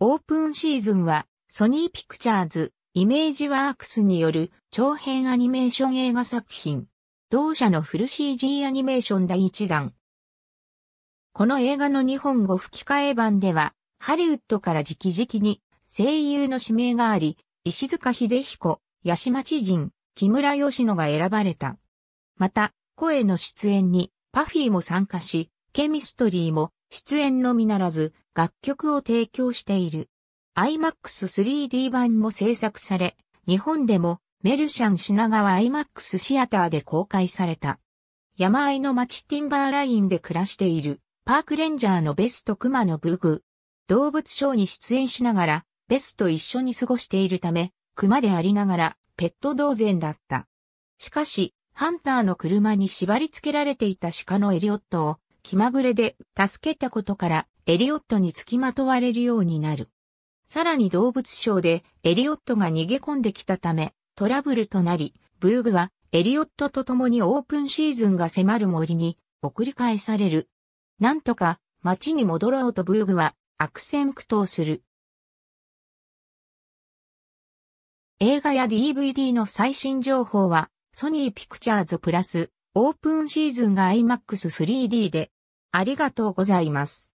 オープンシーズンは、ソニーピクチャーズ、イメージワークスによる長編アニメーション映画作品。同社のフル CG アニメーション第1弾。この映画の日本語吹き替え版では、ハリウッドから直々に声優の指名があり、石塚秀彦、八島知人、木村義野が選ばれた。また、声の出演にパフィーも参加し、ケミストリーも出演のみならず、楽曲を提供している。IMAX3D 版も制作され、日本でもメルシャン品川 IMAX シアターで公開された。山あいの町ティンバーラインで暮らしているパークレンジャーのベスと熊のブグ。動物ショーに出演しながらベスと一緒に過ごしているため、熊でありながらペット同然だった。しかし、ハンターの車に縛り付けられていた鹿のエリオットを気まぐれで助けたことからエリオットに付きまとわれるようになる。さらに動物賞でエリオットが逃げ込んできたためトラブルとなり、ブーグはエリオットと共にオープンシーズンが迫る森に送り返される。なんとか街に戻ろうとブーグは悪戦苦闘する。映画や DVD の最新情報はソニーピクチャーズプラスオープンシーズンが IMAX3D でありがとうございます。